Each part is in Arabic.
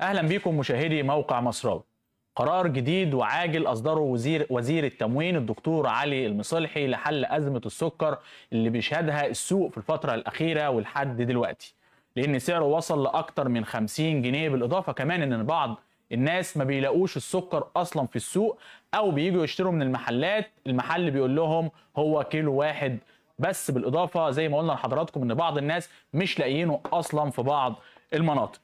اهلا بكم مشاهدي موقع مصراوي قرار جديد وعاجل اصدره وزير وزير التموين الدكتور علي المصلحي لحل ازمه السكر اللي بيشهدها السوق في الفتره الاخيره ولحد دلوقتي لان سعره وصل لاكثر من 50 جنيه بالاضافه كمان ان بعض الناس ما بيلاقوش السكر اصلا في السوق او بييجوا يشتروا من المحلات المحل بيقول لهم هو كيلو واحد بس بالاضافه زي ما قلنا لحضراتكم ان بعض الناس مش لاقيينه اصلا في بعض المناطق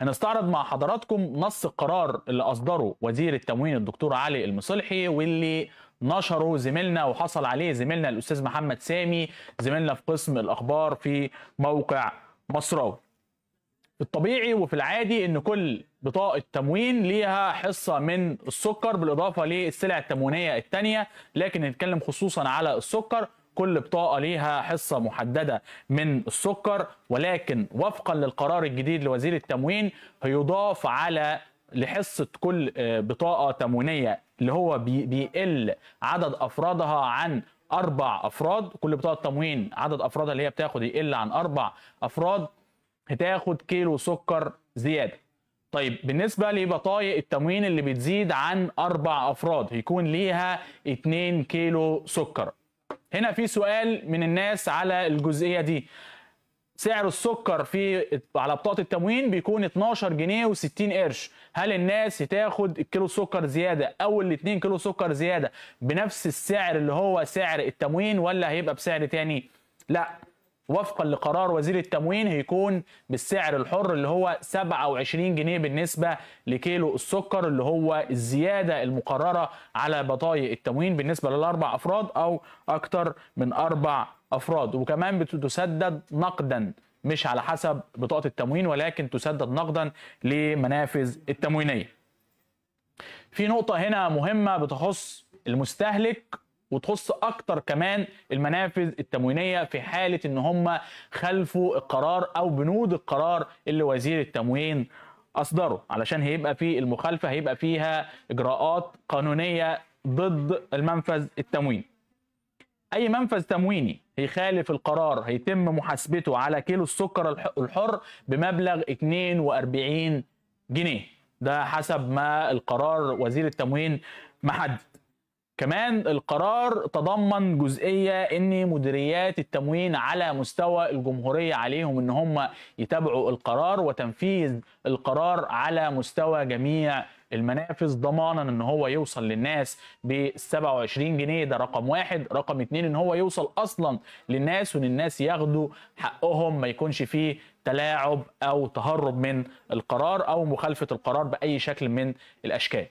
هنستعرض مع حضراتكم نص القرار اللي أصدره وزير التموين الدكتور علي المصلحي واللي نشره زميلنا وحصل عليه زميلنا الأستاذ محمد سامي زميلنا في قسم الأخبار في موقع مصراوي الطبيعي وفي العادي ان كل بطاقه تموين ليها حصه من السكر بالاضافه للسلع التموينيه الثانيه لكن نتكلم خصوصا على السكر كل بطاقة ليها حصة محددة من السكر ولكن وفقا للقرار الجديد لوزير التموين هيضاف على لحصة كل آه، بطاقة تموينية اللي هو بيقل عدد أفرادها عن أربع أفراد كل بطاقة تموين عدد أفرادها اللي هي بتاخد يقل عن أربع أفراد هتاخد كيلو سكر زيادة طيب بالنسبة لبطايق التموين اللي بتزيد عن أربع أفراد هيكون ليها 2 كيلو سكر هنا في سؤال من الناس على الجزئيه دي سعر السكر في على بطاقه التموين بيكون 12 جنيه و60 قرش هل الناس هتاخد الكيلو سكر زياده او ال 2 كيلو سكر زياده بنفس السعر اللي هو سعر التموين ولا هيبقى بسعر تاني لا وفقا لقرار وزير التموين هيكون بالسعر الحر اللي هو 27 جنيه بالنسبة لكيلو السكر اللي هو الزيادة المقررة على بطايق التموين بالنسبة للأربع أفراد أو اكثر من أربع أفراد وكمان بتسدد نقدا مش على حسب بطاقة التموين ولكن تسدد نقدا لمنافذ التموينية في نقطة هنا مهمة بتخص المستهلك وتخص اكتر كمان المنافذ التموينيه في حاله ان هم خالفوا القرار او بنود القرار اللي وزير التموين اصدره علشان هيبقى في المخالفه هيبقى فيها اجراءات قانونيه ضد المنفذ التمويني اي منفذ تمويني هيخالف القرار هيتم محاسبته على كيلو السكر الحر بمبلغ 42 جنيه ده حسب ما القرار وزير التموين محدد كمان القرار تضمن جزئيه ان مديريات التموين على مستوى الجمهوريه عليهم ان هم يتابعوا القرار وتنفيذ القرار على مستوى جميع المنافذ ضمانا ان هو يوصل للناس ب 27 جنيه ده رقم واحد رقم اتنين ان هو يوصل اصلا للناس وان الناس ياخدوا حقهم ما يكونش فيه تلاعب او تهرب من القرار او مخالفه القرار باي شكل من الاشكال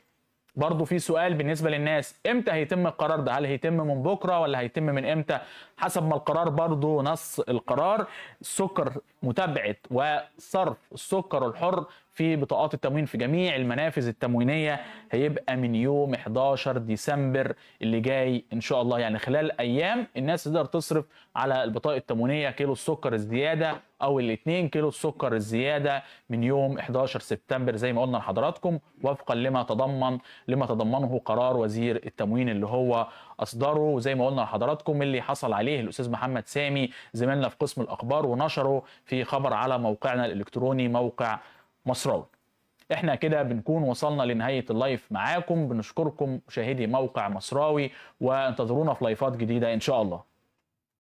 برضه في سؤال بالنسبه للناس امتى هيتم القرار ده هل هيتم من بكره ولا هيتم من امتى حسب ما القرار برضه نص القرار السكر متابعه وصرف السكر الحر في بطاقات التموين في جميع المنافذ التموينيه هيبقى من يوم 11 ديسمبر اللي جاي ان شاء الله يعني خلال ايام الناس تقدر تصرف على البطاقه التموينيه كيلو السكر الزياده او ال 2 كيلو السكر الزياده من يوم 11 سبتمبر زي ما قلنا لحضراتكم وفقا لما تضمن لما تضمنه قرار وزير التموين اللي هو اصدره وزي ما قلنا لحضراتكم اللي حصل عليه الاستاذ محمد سامي زميلنا في قسم الاخبار ونشره في خبر على موقعنا الالكتروني موقع مصراوي احنا كده بنكون وصلنا لنهايه اللايف معاكم بنشكركم مشاهدي موقع مصراوي وانتظرونا في لايفات جديده ان شاء الله